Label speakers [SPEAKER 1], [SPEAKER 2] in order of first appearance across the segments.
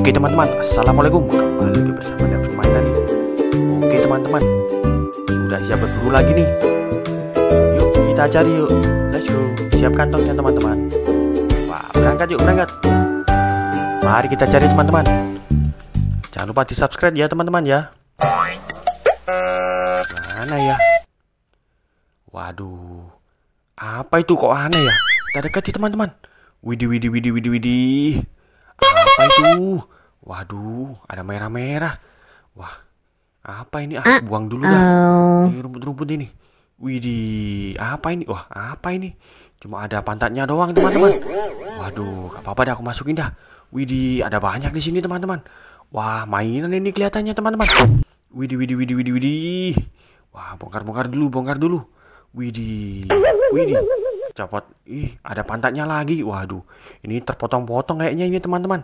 [SPEAKER 1] Oke teman-teman, Assalamualaikum Kembali lagi bersama dengan Mind ini. Oke teman-teman Sudah siap berburu lagi nih Yuk kita cari yuk Let's go Siapkan tongnya teman-teman Wah berangkat yuk berangkat Mari kita cari teman-teman Jangan lupa di subscribe ya teman-teman ya Mana ya Waduh Apa itu kok aneh ya Kita dekat teman-teman Widi, widi, widi, widi, widi apa itu? Waduh, ada merah-merah. Wah, apa ini? Ah, ah buang dulu lah. Oh. Ini rumput-rumput ini. Widih, apa ini? Wah, apa ini? Cuma ada pantatnya doang, teman-teman. Waduh, gak apa-apa dah aku masukin dah. Widih, ada banyak di sini, teman-teman. Wah, mainan ini kelihatannya, teman-teman. Widih, widih, widih, widih, widih. Wah, bongkar-bongkar dulu, bongkar dulu. Widih, widih copot ih ada pantatnya lagi waduh ini terpotong-potong kayaknya ini teman-teman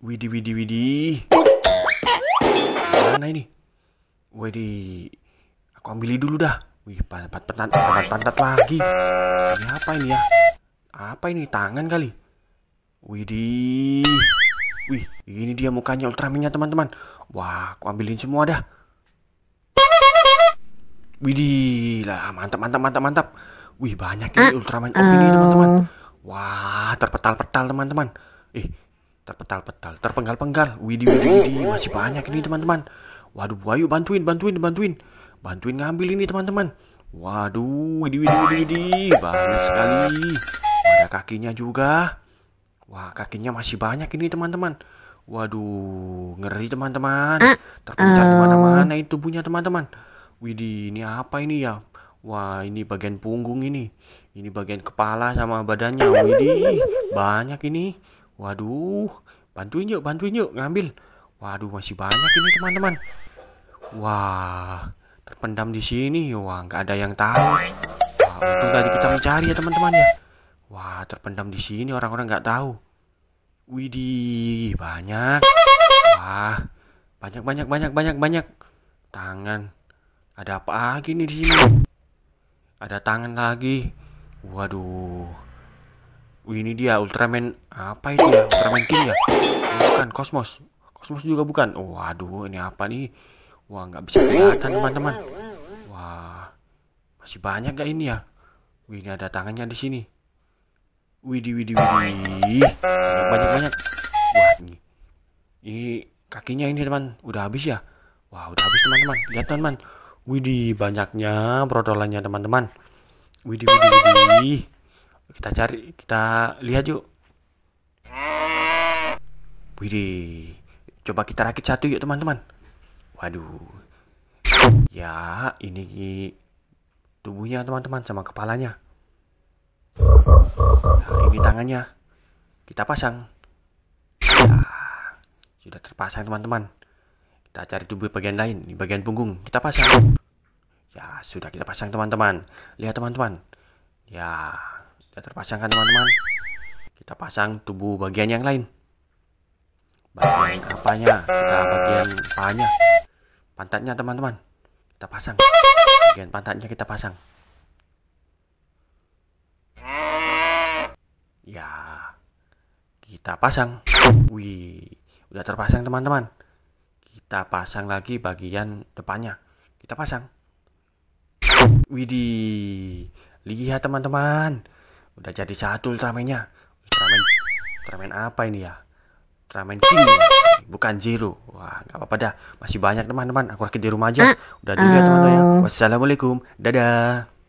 [SPEAKER 1] widi widi widi mana ini widi aku ambil dulu dah wih pantat pantat pantat, pantat lagi ini apa ini ya apa ini tangan kali Widih Wih, ini dia mukanya ultraminya teman-teman. Wah, aku ambilin semua dah. Widih, lah mantap mantap mantap mantap. Wih banyak ah, ini uh, Ultraman OPD uh, eh. teman-teman. Wah terpetal-petal teman-teman. Eh terpetal-petal, terpenggal-penggal. Widi widi widi masih banyak ini teman-teman. Waduh, ayo bantuin, bantuin, bantuin. Bantuin ngambil ini teman-teman. Waduh, widi widi widi widi banyak sekali. Ada kakinya juga. Wah, kakinya masih banyak ini teman-teman. Waduh, ngeri teman-teman. Ah, Terpencar uh, di mana-mana eh. itu tubuhnya teman-teman. Widih, ini apa ini ya? Wah ini bagian punggung ini Ini bagian kepala sama badannya Widih banyak ini Waduh Bantuin yuk bantuin yuk ngambil Waduh masih banyak ini teman-teman Wah Terpendam di sini Wah nggak ada yang tahu Wah untung tadi kita mencari ya teman-teman ya Wah terpendam di sini orang-orang nggak tahu Widih banyak Wah banyak banyak banyak banyak banyak Tangan Ada apa lagi nih di sini ada tangan lagi. Waduh. Wih, ini dia Ultraman apa itu ya? Ultraman King ya? Bukan Cosmos. Cosmos juga bukan. Waduh, ini apa nih? Wah, nggak bisa kelihatan teman-teman. Wah, masih banyak gak ini ya? Wih, ini ada tangannya di sini. Widih, widih, widih. Banyak, banyak, banyak. Wah, ini. Ini kakinya ini teman. Udah habis ya? Wah, udah habis teman-teman. Lihat teman-teman. Widih banyaknya brodolannya teman-teman. Widih widih widih. Kita cari, kita lihat yuk. Widih. Coba kita rakit satu yuk teman-teman. Waduh. Ya, ini tubuhnya teman-teman sama kepalanya. Nah, ini tangannya. Kita pasang. Ya, sudah terpasang teman-teman. Kita cari tubuh bagian lain, di bagian punggung. Kita pasang. Ya, sudah kita pasang teman-teman. Lihat teman-teman. Ya, kita terpasang kan teman-teman. Kita pasang tubuh bagian yang lain. Bagian apanya? Kita bagian pahanya. Pantatnya teman-teman. Kita pasang. Bagian pantatnya kita pasang. Ya, kita pasang. Wih, udah terpasang teman-teman kita pasang lagi bagian depannya kita pasang widih lihat teman-teman udah jadi satu ultramennya ultraman ultraman apa ini ya ultraman king ya? bukan zero wah nggak apa-apa dah masih banyak teman-teman aku rakit di rumah aja ah, udah dulu ya teman-teman ya ah. wassalamualaikum dadah